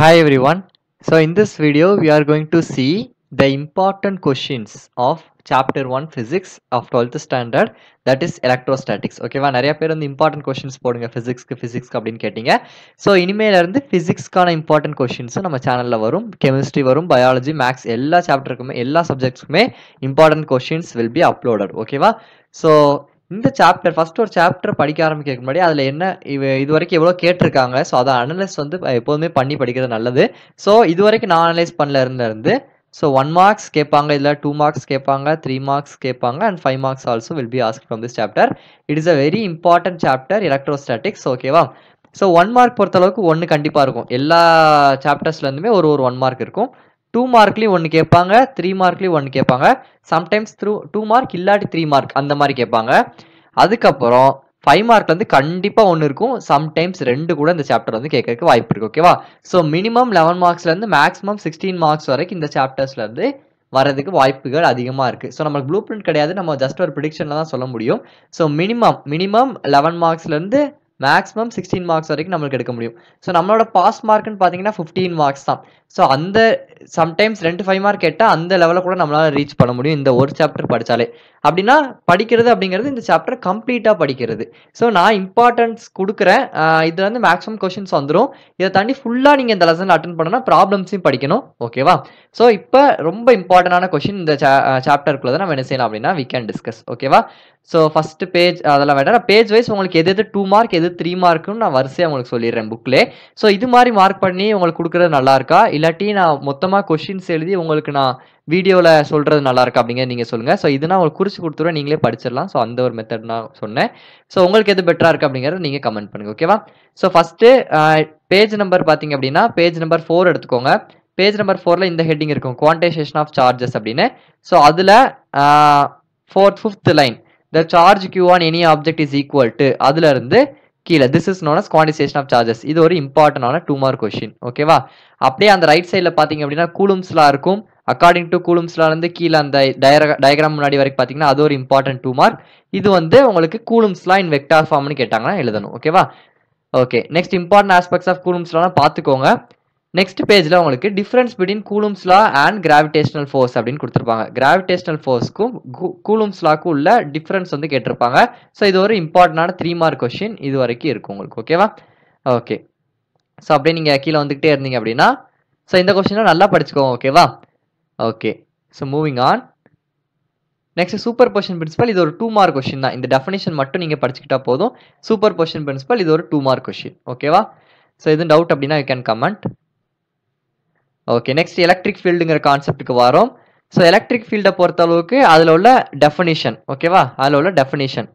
Hi everyone. So in this video we are going to see the important questions of chapter one physics of twelfth standard that is electrostatics ஓகேவா நிறைய பேர் வந்து important questions போடுங்க ஃபிசிக்ஸ்க்கு ஃபிசிக்ஸ்க்கு அப்படின்னு கேட்டிங்க so இனிமேலேருந்து ஃபிசிக்ஸ்க்கான important கொஷின்ஸும் நம்ம சேனலில் வரும் கெமிஸ்ட்ரி வரும் பயாலஜி மேக்ஸ் எல்லா சாப்டருக்குமே எல்லா சப்ஜெக்ட்ஸ்க்குமே important questions will be uploaded ஓகேவா ஸோ இந்த சாப்டர் ஃபர்ஸ்ட் ஒரு சாப்டர் படிக்க ஆரம்பிக்கிறதுக்கு முன்னாடி அதில் என்ன இவ இது வரைக்கும் எவ்வளோ கேட்டிருக்காங்க ஸோ அதை அனலைஸ் வந்து எப்போதுமே பண்ணி படிக்கிறது நல்லது ஸோ இது வரைக்கும் நான் அனலைஸ் பண்ணல இருந்து ஸோ ஒன் மார்க்ஸ் கேட்பாங்க இல்லை டூ மார்க்ஸ் கேட்பாங்க த்ரீ மார்க்ஸ் கேட்பாங்க and five marks also will be ask from this chapter it is a very important chapter electrostatics ஓகேவா ஸோ ஒன் மார்க் பொறுத்தளவுக்கு ஒன்று கண்டிப்பாக இருக்கும் எல்லா சாப்டர்ஸ்லேருந்துமே ஒரு ஒரு ஒன் மார்க் இருக்கும் டூ மார்க்லேயும் ஒன்று கேட்பாங்க த்ரீ மார்க்லேயும் ஒன்று கேட்பாங்க சம்டைம்ஸ் த்ரூ டூ மார்க் இல்லாட்டி த்ரீ மார்க் அந்த மாதிரி கேட்பாங்க அதுக்கப்புறம் ஃபைவ் மார்க் வந்து கண்டிப்பாக ஒன்று இருக்கும் சம்டைம்ஸ் ரெண்டு கூட இந்த சாப்டர் வந்து கேட்கறதுக்கு வாய்ப்பு இருக்குது ஓகேவா ஸோ மினிமம் லெவன் மார்க்ஸ்லேருந்து மேக்ஸிமம் சிக்ஸ்டீன் மார்க்ஸ் வரைக்கும் இந்த சாப்டர்ஸ்லேருந்து வரதுக்கு வாய்ப்புகள் அதிகமாக இருக்குது ஸோ நம்மளுக்கு ப்ளூ பிரிண்ட் கிடையாது நம்ம ஜஸ்ட் ஒரு ப்ரிடிக்ஷனில் தான் சொல்ல முடியும் ஸோ மினிமம் மினிமம் லெவன் மார்க்ஸ்லேருந்து மேக்ஸிமம் சிக்ஸ்டீன் மார்க்ஸ் வரைக்கும் நம்மளுக்கு எடுக்க முடியும் ஸோ நம்மளோட பாஸ் மார்க்குன்னு பார்த்தீங்கன்னா ஃபிஃப்டீன் மார்க்ஸ் தான் ஸோ அந்த சம்டைம்ஸ் ரெண்டு ஃபைவ் மார்க் கேட்டால் அந்த லெவலில் கூட நம்மளால் ரீச் பண்ண முடியும் இந்த ஒரு சாப்டர் படித்தாலே அப்படின்னா படிக்கிறது அப்படிங்கிறது இந்த சாப்டர் கம்ப்ளீட்டாக படிக்கிறது ஸோ நான் இம்பார்ட்டன்ஸ் கொடுக்குறேன் இதில் வந்து மேக்ஸிமம் கொஷின்ஸ் வந்துடும் இதை தாண்டி ஃபுல்லாக நீங்கள் இந்த லெசன் அட்டன் பண்ணணும்னா ப்ராப்ளம்ஸையும் படிக்கணும் ஓகேவா ஸோ இப்போ ரொம்ப இம்பார்ட்டண்டான கொஷின் இந்த சாப்டருக்குள்ளே தான் நம்ம என்ன செய்யலாம் அப்படின்னா வி கேன் டிஸ்கஸ் ஓகேவா ஸோ ஃபஸ்ட்டு பேஜ் அதெல்லாம் வேண்டாம் நான் பேஜ் வைஸ் உங்களுக்கு எது எது டூ மார்க் எது த்ரீ மார்க்குன்னு நான் வரிசையாக உங்களுக்கு சொல்லிடுறேன் புக்லே ஸோ இது மாதிரி மார்க் பண்ணி உங்களுக்கு கொடுக்குறது நல்லா இருக்கா இல்லாட்டி நான் மொத்தமாக கொஷின்ஸ் எழுதி உங்களுக்கு நான் வீடியோவில் சொல்கிறது நல்லாயிருக்கா அப்படிங்க நீங்கள் சொல்லுங்கள் ஸோ இது நான் உங்களுக்கு குறிச்சு கொடுத்துருவேன் நீங்களே படிச்சிடலாம் ஸோ அந்த ஒரு மெத்தட் நான் சொன்னேன் ஸோ உங்களுக்கு எது பெட்டராக இருக்குது அப்படிங்கிறத நீங்கள் கமெண்ட் பண்ணுங்கள் ஓகேவா ஸோ ஃபஸ்ட்டு பேஜ் நம்பர் பார்த்தீங்க அப்படின்னா பேஜ் நம்பர் ஃபோர் எடுத்துக்கோங்க பேஜ் நம்பர் ஃபோரில் இந்த ஹெட்டிங் இருக்கும் குவான்டைசேஷன் ஆஃப் சார்ஜஸ் அப்படின்னு ஸோ அதில் fourth fifth line the charge Q on any object is equal to அதுலேருந்து கீழே this is known as quantization of charges இது ஒரு இம்பார்ட்டண்டான டூ மார்க் கொஷின் ஓகேவா அப்படியே அந்த ரைட் சைடில் பார்த்தீங்க அப்படின்னா கூலும்ஸ்லாம் இருக்கும் அக்கார்டிங் டு இருந்து கீழே அந்த டயர டயக்ராம் முன்னாடி வரைக்கும் பார்த்தீங்கன்னா அது ஒரு இம்பார்ட்டன்ட் டூ மார்க் இது வந்து உங்களுக்கு கூலும்ஸ்லாம் இன் வெக்டார் ஃபார்ம்னு கேட்டாங்கன்னா எழுதணும் ஓகேவா okay next important aspects of கூலும்ஸ்லாம் பார்த்துக்கோங்க நெக்ஸ்ட் பேஜில் உங்களுக்கு difference between law and gravitational force அப்படின்னு கொடுத்துருப்பாங்க கிராவிடேஷனல் ஃபோர்ஸ்க்கும் லாக்கும் உள்ள டிஃப்ரென்ஸ் வந்து கேட்டிருப்பாங்க ஸோ இது ஒரு இம்பார்ட்டண்டான த்ரீ மார்க் கொஷின் இது வரைக்கும் இருக்கும் உங்களுக்கு ஓகேவா ஓகே ஸோ அப்படியே நீங்கள் கீழே வந்துக்கிட்டே இருந்தீங்க அப்படின்னா ஸோ இந்த கொஸ்டினை நல்லா படிச்சுக்கோங்க ஓகேவா okay so moving on next superposition principle இது ஒரு டூ மார்க் கொஷின் தான் இந்த டெஃபினேஷன் மட்டும் நீங்கள் படிச்சுக்கிட்டா போதும் சூப்பர் பொஷன் பிரின்சிபல் இது ஒரு டூ மார்க் கொஷின் ஓகேவா ஸோ எதுவும் டவுட் அப்படின்னா you can comment okay next electric ஃபீல்டுங்கிற கான்செப்ட்டுக்கு வரோம் ஸோ எலக்ட்ரிக் ஃபீல்டை பொறுத்த அளவுக்கு அதில் உள்ள டெஃபினேஷன் ஓகேவா அதில் உள்ள டெஃபினேஷன்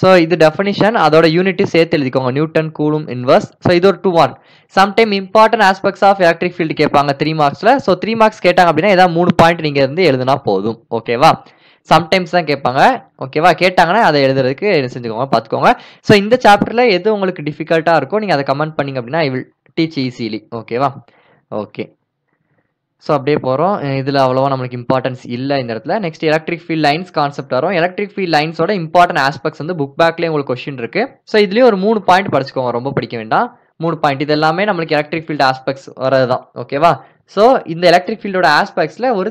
ஸோ இது டெஃபினிஷன் அதோட யூனிட்டு சேர்த்து எழுதிக்கோங்க நியூட்டன் கூலும் இன்வர்ஸ் ஸோ இது ஒரு two one sometime important aspects of electric field கேட்பாங்க த்ரீ மார்க்ஸில் ஸோ த்ரீ மார்க்ஸ் கேட்டாங்க அப்படின்னா ஏதாவது மூணு பாயிண்ட் நீங்கள் இருந்து எழுதுனா போதும் ஓகேவா சம்டைம்ஸ் தான் கேட்பாங்க ஓகேவா கேட்டாங்கன்னா அதை எழுதுறதுக்கு செஞ்சுக்கோங்க பார்த்துக்கோங்க ஸோ இந்த சாப்டரில் எது உங்களுக்கு டிஃபிகல்ட்டாக இருக்கோ நீங்கள் அதை கமெண்ட் பண்ணிங்க அப்படின்னா ஐ வில் டீச் ஈஸிலி ஓகேவா ஓகே ஸோ அப்படியே போகிறோம் இதில் அவ்வளோவா நம்மளுக்கு இம்பார்ட்டன்ஸ் இல்லை இந்த இடத்துல next electric field lines concept வரும் எலக்ட்ரிக் ஃபீல் லைன்ஸோட இம்பார்ட்டன்ட் ஆஸ்பெக்ட்ஸ் வந்து புக் பேக்லேயே உங்களுக்கு கொஸ்டின் இருக்குது ஸோ இதுலேயும் ஒரு மூணு பாயிண்ட் படிச்சுக்கோங்க ரொம்ப படிக்க வேண்டாம் மூணு பாயிண்ட் இது எல்லாமே நம்மளுக்கு எலக்ட்ரிக் ஃபீல்ட் ஆஸ்பெக்ட்ஸ் வரது தான் ஓகேவா ஸோ இந்த எலக்ட்ரிக் ஃபீல்டோட ஆஸ்பெக்ட்ஸில் ஒரு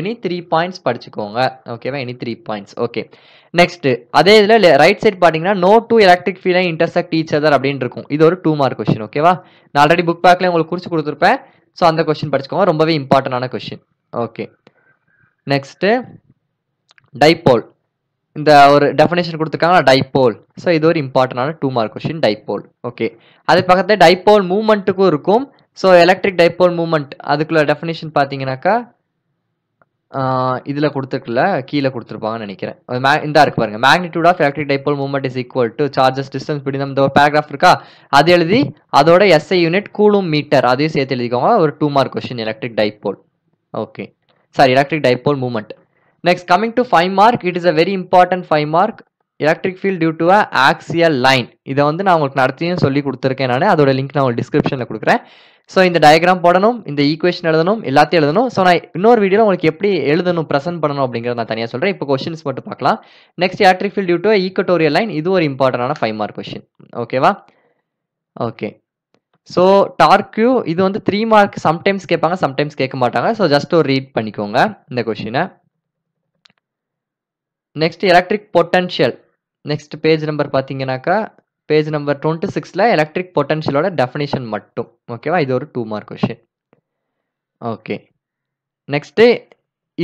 எனி த்ரீ பாயிண்ட்ஸ் படிச்சுக்கோங்க ஓகேவா any three points okay next அதே இதில் ரைட் சைட் பார்த்தீங்கன்னா நோ டூ எலக்ட்ரிக் ஃபீல்டை இன்டர்செக்ட் ஈச் அதர் அப்படின்னு இருக்கும் இது ஒரு டூ மார்க் கொஸ்டின் ஓகேவா நான் ஆல்ரெடி புக் பேக்கில் உங்களுக்கு குறிச்சு கொடுத்துருப்பேன் ஸோ அந்த கொஷின் படிச்சுக்கோங்க ரொம்பவே இம்பார்ட்டண்டான கொஷின் ஓகே நெக்ஸ்ட்டு டைப்போல் இந்த ஒரு டெஃபினேஷன் கொடுத்துருக்காங்க டைப்போல் ஸோ இது ஒரு இம்பார்ட்டண்டான two mark question dipole okay அது பக்கத்தில் டைப்போல் மூமெண்ட்டுக்கும் இருக்கும் ஸோ எலக்ட்ரிக் டைப்போல் மூமெண்ட் அதுக்குள்ள டெஃபினேஷன் பார்த்தீங்கன்னாக்கா இதில் கொடுத்துருக்கல கீழே கொடுத்துருப்பாங்கன்னு நினைக்கிறேன் மே இந்த இருக்கு பாருங்க magnitude of electric dipole moment is equal to charges distance பிடிந்த இந்த பேராகிராஃப் இருக்கா அது எழுதி அதோட எஸ்ஐ யூனிட் கூலும் மீட்டர் அதையும் சேர்த்து எழுதிக்கோங்க ஒரு two mark question electric dipole okay sorry electric dipole moment next coming to five mark it is a very important five mark electric field due to a axial line இதை வந்து நான் உங்களுக்கு நடத்தியும் சொல்லி கொடுத்துருக்கேன் நான் அதோட லிங்க் நான் உங்களுக்கு டிஸ்கிரிப்ஷனில் கொடுக்குறேன் ஸோ இந்த டயக்ராம் போடணும் இந்த ஈக்குவேஷன் எழுதணும் எல்லாத்தையும் எழுதணும் ஸோ நான் இன்னொரு வீடியோவில் உங்களுக்கு எப்படி எழுதணும் ப்ரெசென்ட் பண்ணணும் அப்படிங்கிறத நான் தனியாக சொல்கிறேன் இப்போ கொஸ்டின்ஸ் மட்டும் பார்க்கலாம் நெக்ஸ்ட் ஆட்ரிஃபில் டியூ டு ஈக்கட்டோரியல் லைன் இது ஒரு இம்பார்ட்டண்டான five mark question okay okay so torque இது வந்து த்ரீ மார்க் சம்டைம்ஸ் கேட்பாங்க சம்டைம்ஸ் கேட்க மாட்டாங்க ஸோ ஜஸ்ட் ஒரு ரீட் பண்ணிக்கோங்க இந்த கொஷினை next electric potential next page number பார்த்தீங்கன்னாக்கா பேஜ் நம்பர் டுவெண்ட்டி சிக்ஸில் எலக்ட்ரிக் பொட்டன்ஷியலோட டெஃபினேஷன் மட்டும் ஓகேவா இது ஒரு two mark question okay next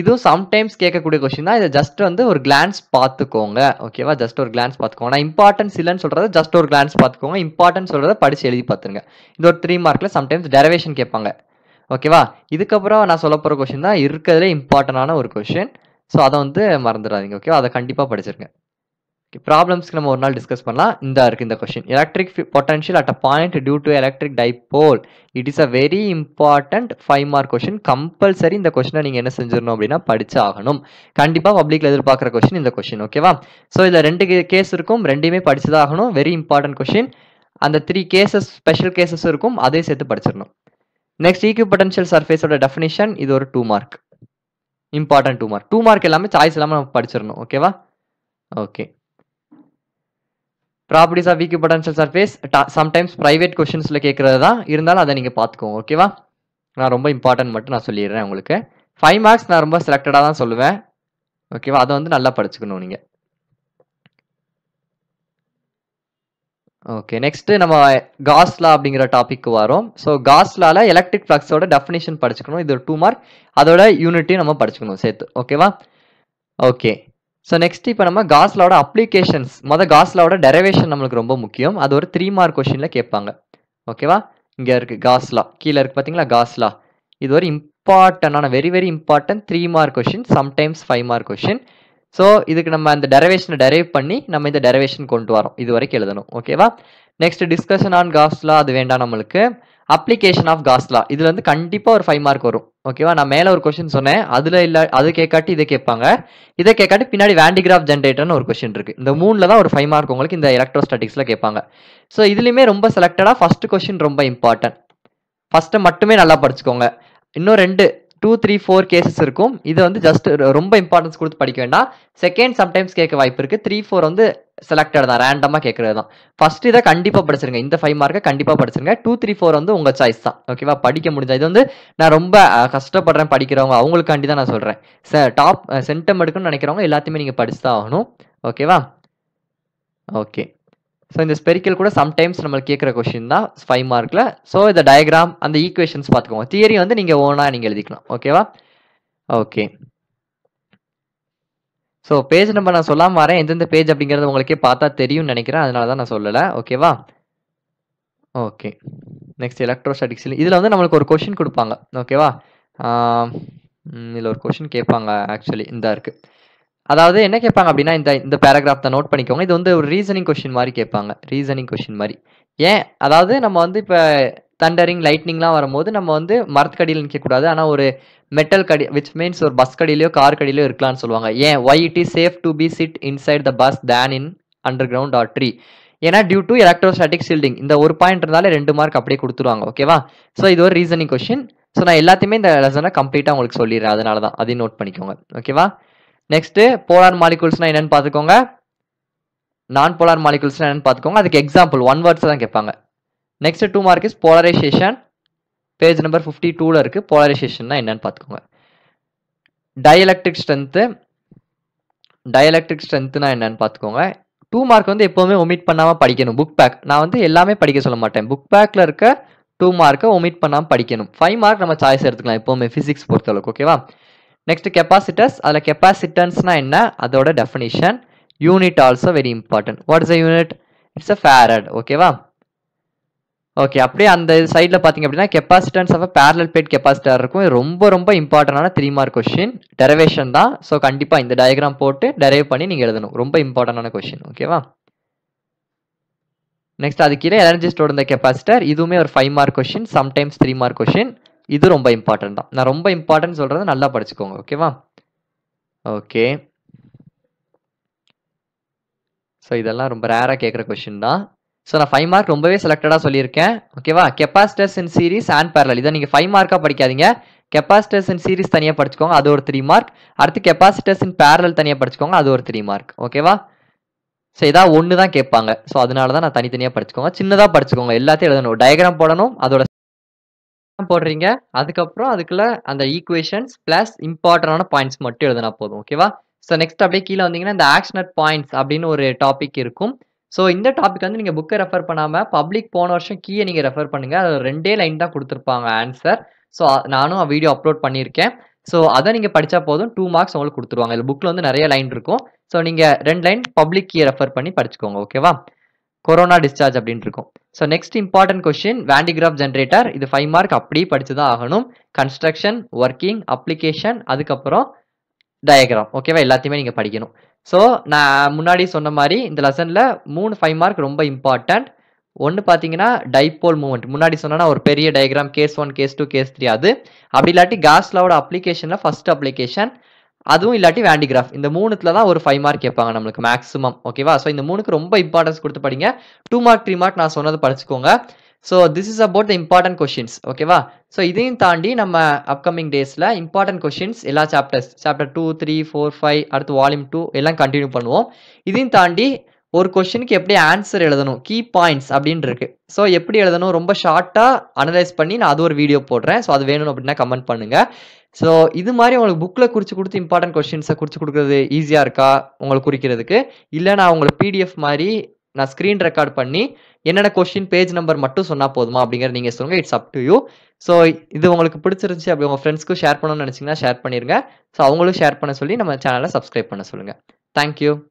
இதுவும் சம்டைம்ஸ் கேட்கக்கூடிய கொஷின் தான் இதை ஜஸ்ட் வந்து ஒரு கிளான்ஸ் பார்த்துக்கோங்க ஓகேவா ஜஸ்ட் ஒரு கிளான்ஸ் பார்த்துக்கோங்க நான் இம்பார்ட்டன்ஸ் இல்லைன்னு சொல்கிறது ஜஸ்ட் ஒரு கிளான்ஸ் பார்த்துக்கோங்க இம்பார்ட்டன்ஸ் சொல்கிறத படித்து எழுதி பார்த்துருங்க இது ஒரு த்ரீ மார்க்கில் சம்டைம்ஸ் டெரவேஷன் கேட்பாங்க ஓகேவா இதுக்கப்புறம் நான் சொல்ல போகிற கொஷின் தான் இருக்கிறதுலே இம்பார்ட்டண்டான ஒரு கொஷின் ஸோ அதை வந்து மறந்துடாதீங்க ஓகேவா அதை கண்டிப்பாக படிச்சிருங்க ப்ராப்ளம்ஸ்க்கு நம்ம ஒரு நாள் டிஸ்கஸ் பண்ணலாம் இந்த இருக்குது இந்த question electric potential at a point due to electric dipole it is a very important five mark question compulsory இந்த கொஷினை நீங்கள் என்ன செஞ்சிடணும் அப்படின்னா படிச்சு ஆகணும் கண்டிப்பாக பப்ளிக்கில் எதிர்பார்க்குற கொஷின் இந்த கொஷின் ஓகேவா ஸோ இதில் ரெண்டு கேஸ் இருக்கும் ரெண்டையுமே படிச்சு தான் ஆகணும் வெரி இம்பார்ட்டன்ட் கொஷின் அந்த த்ரீ கேசஸ் ஸ்பெஷல் கேசஸ் இருக்கும் அதையும் சேர்த்து படிச்சிடணும் நெக்ஸ்ட் ஈக்யூ பொட்டன்ஷியல் சர்ஃபேஸோட டெஃபினிஷன் இது ஒரு two mark important two mark two mark எல்லாமே சாய்ஸ் இல்லாமல் நம்ம படிச்சிடணும் ஓகேவா okay properties of equipotential surface sometimes private கொஷின்ஸில் கேட்குறது தான் இருந்தாலும் அதை நீங்கள் பார்த்துக்கோங்க ஓகேவா நான் ரொம்ப இம்பார்ட்டன்ட் மட்டும் நான் சொல்லிடுறேன் உங்களுக்கு ஃபைவ் மார்க்ஸ் நான் ரொம்ப செலக்டடாக தான் சொல்லுவேன் ஓகேவா அதை வந்து நல்லா படிச்சுக்கணும் நீங்கள் ஓகே நெக்ஸ்ட் நம்ம காஸ்லா அப்படிங்கிற டாபிக் வரும் ஸோ காஸ்லால எலக்ட்ரிக் ஃப்ளக்ஸோட டெஃபினேஷன் படிச்சுக்கணும் இது ஒரு டூ மார்க் அதோட யூனிட்டையும் நம்ம படிச்சுக்கணும் சேர்த்து ஓகேவா ஓகே ஸோ நெக்ஸ்ட் இப்போ நம்ம காஸ்லாவோட அப்ளிகேஷன்ஸ் மொதல் காஸ்லாவோட டெரவேஷன் நம்மளுக்கு ரொம்ப முக்கியம் அது ஒரு த்ரீ மார்க் கொஷினில் கேட்பாங்க ஓகேவா இங்கே இருக்குது காஸ்லா கீழே இருக்குது பார்த்தீங்களா காஸ்லா இது ஒரு இம்பார்ட்டண்டான very very important three mark question sometimes five mark question so இதுக்கு நம்ம அந்த டெரவேஷனை டெரைவ் பண்ணி நம்ம இந்த டெரவேஷன் கொண்டு வரோம் இது வரைக்கும் எழுதணும் ஓகேவா நெக்ஸ்ட் டிஸ்கஷன் ஆன் காஸ்ட்லாம் அது வேண்டாம் நம்மளுக்கு அப்ளிகேஷன் ஆஃப் காஸ்லா இதுல வந்து கண்டிப்பா ஒரு ஃபைவ் மார்க் வரும் ஓகேவா நான் மேல ஒரு கொஸ்டின் சொன்னேன் அதுல இல்ல அது கேட்காட்டி இதை கேட்பாங்க இதை கேட்காட்டி பின்னாடி வேண்டிகிராஃப் ஜென்ரேட்டர்னு ஒரு கொஸ்டின் இருக்கு இந்த மூணுல தான் ஒரு ஃபைவ் மார்க் உங்களுக்கு இந்த எலக்ட்ரோஸ்டாட்டிக்ஸ்ல கேட்பாங்க ஸோ இதுலயுமே ரொம்ப செலக்டடா ஃபர்ஸ்ட் கொஸ்டின் ரொம்ப இம்பார்ட்டன்ட் ஃபர்ஸ்ட் மட்டுமே நல்லா படிச்சுக்கோங்க இன்னும் ரெண்டு டூ த்ரீ ஃபோர் கேசஸ் இருக்கும் இது வந்து ஜஸ்ட் ரொம்ப இம்பார்ட்டன்ஸ் கொடுத்து படிக்க வேண்டாம் செகண்ட் சம்டைம்ஸ் கேட்க வாய்ப்பு இருக்குது த்ரீ ஃபோர் வந்து செலக்டட் தான் ரேண்டமாக கேட்குறது தான் ஃபர்ஸ்ட் இதை கண்டிப்பாக படிச்சிருங்க இந்த ஃபைவ் மார்க்கை கண்டிப்பாக படிச்சிருங்க டூ த்ரீ ஃபோர் வந்து உங்கள் சாய்ஸ் தான் ஓகேவா படிக்க முடிஞ்சா இது வந்து நான் ரொம்ப கஷ்டப்படுறேன் படிக்கிறவங்க அவங்களுக்காண்டி தான் நான் சொல்கிறேன் ச டாப் சென்டம் எடுக்கணும்னு நினைக்கிறவங்க எல்லாத்தையுமே நீங்கள் படிச்சு தான் ஆகணும் ஓகேவா ஓகே ஸோ இந்த ஸ்பெரிக்கல் கூட சம்டைம்ஸ் நம்ம கேட்குற கொஷின் தான் ஃபைவ் மார்க்கில் ஸோ இந்த டயக்ராம் அந்த ஈக்குவேஷன்ஸ் பார்த்துக்கோங்க தியரி வந்து நீங்கள் ஓனாக நீங்கள் எழுதிக்கலாம் ஓகேவா ஓகே ஸோ பேஜ் நம்பர் நான் சொல்லாமல் வரேன் எந்தெந்த பேஜ் அப்படிங்கிறது உங்களுக்கே பார்த்தா தெரியும்னு நினைக்கிறேன் அதனால தான் நான் சொல்லலை ஓகேவா ஓகே நெக்ஸ்ட் எலக்ட்ரோஸ்டாட்டிக்ஸில் இதில் வந்து நம்மளுக்கு ஒரு கொஷின் கொடுப்பாங்க ஓகேவா இதில் ஒரு கொஷின் கேட்பாங்க ஆக்சுவலி இந்த இருக்குது அதாவது என்ன கேட்பாங்க அப்படின்னா இந்த இந்த பேராகிராஃப் தான் நோட் பண்ணிக்கோங்க இது வந்து ஒரு ரீசனிங் கொஷின் மாதிரி கேட்பாங்க ரீசனிங் கொஷின் மாதிரி ஏன் அதாவது நம்ம வந்து இப்போ தண்டரிங் லைட்னிங்லாம் வரும்போது நம்ம வந்து மரத்துக்கடியில் நிற்கக்கூடாது ஆனால் ஒரு மெட்டல் கடி விச் மீன்ஸ் ஒரு பஸ் கடியிலையோ கார் கடியிலையோ இருக்கலாம்னு சொல்லுவாங்க ஏன் why it is safe to be sit inside the bus then in under ground or tree ஏன்னா டியூ டு எலக்ட்ரோஸ்டாட்டிக் ஷீல்டிங் இந்த ஒரு பாயிண்ட் இருந்தாலே ரெண்டு மார்க் அப்படியே கொடுத்துருவாங்க ஓகேவா ஸோ இது ஒரு ரீசனிங் கொஷின் ஸோ நான் எல்லாத்தையுமே இந்த லெசனை கம்ப்ளீட்டாக உங்களுக்கு சொல்லிடுறேன் அதனால தான் அதையும் நோட் பண்ணிக்கோங்க ஓகேவா நெக்ஸ்ட்டு போலார் மாலிகூல்ஸ்னால் என்னென்னு பார்த்துக்கோங்க நான் போலார் மாலிகூல்ஸ்னால் என்னென்னு பார்த்துக்கோங்க அதுக்கு எக்ஸாம்பிள் ஒன் வேர்ட்ஸ் தான் கேட்பாங்க next two mark is polarization page number fifty டூவில் இருக்குது போலரைசேஷன்னா என்னென்னு பார்த்துக்கோங்க டயலக்ட்ரிக் ஸ்ட்ரென்த்து டயலக்ட்ரிக் ஸ்ட்ரென்த்துனா என்னென்னு பார்த்துக்கோங்க டூ மார்க் வந்து எப்போவுமே ஒமிட் பண்ணாமல் படிக்கணும் புக் பேக் நான் வந்து எல்லாமே படிக்க சொல்ல மாட்டேன் புக் பேக்கில் இருக்க டூ மார்க்கை ஒமிட் பண்ணாமல் படிக்கணும் ஃபைவ் மார்க் நம்ம சாய்ஸ் எடுத்துக்கலாம் எப்போவுமே ஃபிசிக்ஸ் பொறுத்தளவுக்கு ஓகேவா நெக்ஸ்ட் கெப்பாசிட்டர்ஸ் அதில் கெப்பாசிட்டன்ஸ்னால் என்ன அதோட டெஃபினிஷன் unit also very important what is a unit it's a farad okay okay அப்படியே அந்த சைடில் பார்த்தீங்க அப்படின்னா capacitance of parallel plate capacitor இருக்கும் ரொம்ப ரொம்ப இம்பார்ட்டண்டான த்ரீ மார்க் கொஷின் டெரவேஷன் தான் ஸோ கண்டிப்பாக இந்த டயக்ராம் போட்டு டெரைவ் பண்ணி நீங்கள் எழுதணும் ரொம்ப இம்பார்ட்டண்டான கொஷின் ஓகேவா நெக்ஸ்ட் அது கீழே எனர்ஜி ஸ்டோர் இந்த கெப்பாசிட்டர் இதுவுமே ஒரு five mark question sometimes three mark question இது ரொம்ப இம்பார்ட்டன்ட் தான் நான் ரொம்ப இம்பார்ட்டன்ட் சொல்கிறத நல்லா படிச்சுக்கோங்க ஓகேவா ஓகே ஸோ இதெல்லாம் ரொம்ப ரேராக கேட்குற கொஷின் தான் ஸோ நான் ஃபைவ் மார்க் ரொம்பவே செலக்டடாக சொல்லியிருக்கேன் ஓகேவா capacitors in series and parallel இதை நீங்கள் ஃபைவ் மார்க்காக படிக்காதீங்க கெப்பாசிட்டர்ஸ் இன் சீரிஸ் தனியாக படிச்சுக்கோங்க அது ஒரு த்ரீ மார்க் அடுத்து கெப்பாசிட்டர்ஸ் இன் பேரல் தனியாக படிச்சுக்கோங்க அது ஒரு த்ரீ மார்க் ஓகேவா ஸோ இதாக ஒன்று தான் கேட்பாங்க ஸோ அதனால தான் நான் தனித்தனியாக படிச்சுக்கோங்க சின்னதாக படிச்சுக்கோங்க எல்லாத்தையும் எழுதணும் டயக்ராம் போடணும் அதோட போடுறீங்க அதுக்கப்புறம் அதுக்குள்ள அந்த ஈக்குவேஷன்ஸ் பிளஸ் இம்பார்ட்டன்டான பாயிண்ட்ஸ் மட்டும் எழுதுனா போதும் ஓகேவா ஸோ நெக்ஸ்ட் அப்படியே கீழே வந்தீங்கன்னா இந்த ஆக்ஷனட் பாயிண்ட்ஸ் அப்படின்னு ஒரு டாபிக் இருக்கும் ஸோ இந்த டாபிக் வந்து நீங்கள் புக்கை ரெஃபர் பண்ணாமல் பப்ளிக் போன வருஷம் கீயை நீங்கள் ரெஃபர் பண்ணுங்கள் அது ரெண்டே லைன் தான் கொடுத்துருப்பாங்க ஆன்சர் ஸோ நானும் வீடியோ அப்லோட் பண்ணியிருக்கேன் ஸோ அதை நீங்கள் படித்தா போதும் டூ மார்க்ஸ் உங்களுக்கு கொடுத்துருவாங்க இதில் புக்கில் வந்து நிறைய லைன் இருக்கும் ஸோ நீங்கள் ரெண்டு லைன் பப்ளிக் கீயை ரெஃபர் பண்ணி படிச்சுக்கோங்க ஓகேவா கொரோனா டிஸ்சார்ஜ் அப்படின்னு இருக்கும் so next important question Van de Graaff generator இது ஃபைவ் மார்க் அப்படி படித்து தான் ஆகணும் கன்ஸ்ட்ரக்ஷன் ஒர்க்கிங் அப்ளிகேஷன் அதுக்கப்புறம் டயக்ராம் ஓகேவா எல்லாத்தையுமே நீங்கள் படிக்கணும் ஸோ நான் முன்னாடி சொன்ன மாதிரி இந்த லெசனில் மூணு ஃபைவ் மார்க் ரொம்ப இம்பார்ட்டண்ட் ஒன்று பார்த்தீங்கன்னா டைப்போல் மூவ்மெண்ட் முன்னாடி சொன்னா ஒரு பெரிய diagram case one case two case three அது அப்படி இல்லாட்டி காஸ்லாவோட அப்ளிகேஷனில் ஃபர்ஸ்ட் அப்ளிகேஷன் அதுவும் இல்லாட்டி வேண்டிகிராஃப் இந்த மூணுத்துல தான் ஒரு ஃபைவ் மார்க் கேட்பாங்க நம்மளுக்கு மேக்ஸிமம் ஓகேவா ஸோ இந்த மூணுக்கு ரொம்ப இம்பார்ட்டன்ஸ் கொடுத்து படிங்க டூ மார்க் த்ரீ மார்க் நான் சொன்னது படிச்சுக்கோங்க so this is about the important questions ஓகேவா ஸோ இதையும் தாண்டி நம்ம அப்கமிங் டேஸில் இம்பார்ட்டன்ட் கொஷின்ஸ் எல்லா chapters chapter two three four five அடுத்து வால்யூம் டூ எல்லாம் கண்டினியூ பண்ணுவோம் இதையும் தாண்டி ஒரு கொஷினுக்கு எப்படி ஆன்சர் எழுதணும் கீ பாயிண்ட்ஸ் அப்படின்னு இருக்கு ஸோ எப்படி எழுதணும் ரொம்ப ஷார்ட்டாக அனலைஸ் பண்ணி நான் அது ஒரு வீடியோ போடுறேன் ஸோ அது வேணும் அப்படின்னா கமெண்ட் பண்ணுங்கள் ஸோ இது மாதிரி உங்களுக்கு புக்கில் குறித்து கொடுத்து இம்பார்ட்டன்ட் கொஷின்ஸை குறித்து கொடுக்குறது ஈஸியாக இருக்கா உங்களுக்கு குறிக்கிறதுக்கு இல்லை நான் உங்களை பிடிஎஃப் மாதிரி நான் ஸ்க்ரீன் ரெக்கார்ட் பண்ணி என்னென்ன கொஷின் பேஜ் நம்பர் மட்டும் சொன்னால் போதுமா அப்படிங்கிற நீங்கள் சொல்லுங்கள் it's up to you so இது உங்களுக்கு பிடிச்சிருந்துச்சு அப்படி உங்கள் ஃப்ரெண்ட்ஸ்க்கும் ஷேர் பண்ணணும்னு நினச்சிங்கன்னா ஷேர் பண்ணிடுங்க ஸோ அவங்களும் ஷேர் பண்ண சொல்லி நம்ம சேனலை சப்ஸ்கிரைப் பண்ண சொல்லுங்கள் தேங்க்யூ